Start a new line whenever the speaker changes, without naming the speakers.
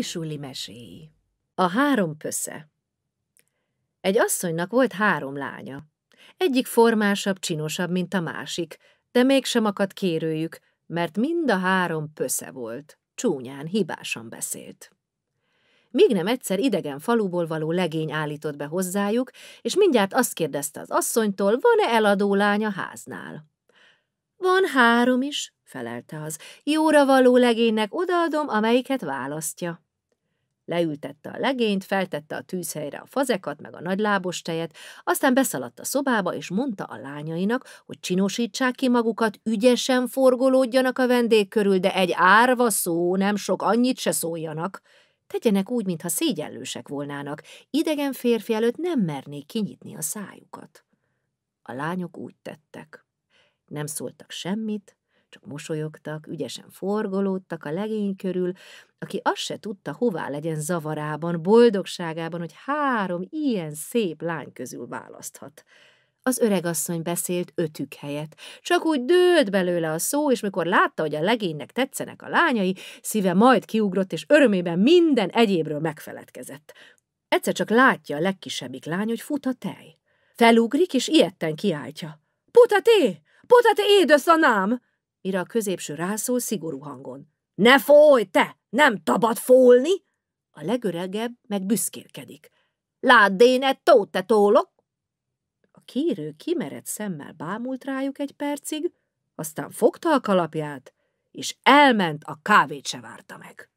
Sulli meséi A három pösze Egy asszonynak volt három lánya. Egyik formásabb, csinosabb, mint a másik, de mégsem akadt kérőjük, mert mind a három pösze volt. Csúnyán, hibásan beszélt. Míg nem egyszer idegen faluból való legény állított be hozzájuk, és mindjárt azt kérdezte az asszonytól, van-e eladó lánya háznál. Van három is, felelte az. Jóra való legénynek odaadom, amelyiket választja. Leültette a legényt, feltette a tűzhelyre a fazekat, meg a nagylábos tejet, aztán beszaladt a szobába, és mondta a lányainak, hogy csinosítsák ki magukat, ügyesen forgolódjanak a vendég körül, de egy árva szó nem sok, annyit se szóljanak. Tegyenek úgy, mintha szégyellősek volnának, idegen férfi előtt nem mernék kinyitni a szájukat. A lányok úgy tettek. Nem szóltak semmit, csak mosolyogtak, ügyesen forgolódtak a legény körül, aki azt se tudta, hová legyen zavarában, boldogságában, hogy három ilyen szép lány közül választhat. Az öregasszony beszélt ötük helyett. Csak úgy dőlt belőle a szó, és mikor látta, hogy a legénynek tetszenek a lányai, szíve majd kiugrott, és örömében minden egyébről megfeledkezett. Egyszer csak látja a legkisebbik lány, hogy fut a tej. Felugrik, és ilyetten kiáltja. Puta té! Pota, te édesanyám! Mire a középső rászól szigorú hangon. Ne fólj, te! Nem tabad fólni! A legöregebb meg büszkélkedik. Ládd én ettó, te tólok! A kérő kimerett szemmel bámult rájuk egy percig, aztán fogta a kalapját, és elment, a kávét se várta meg.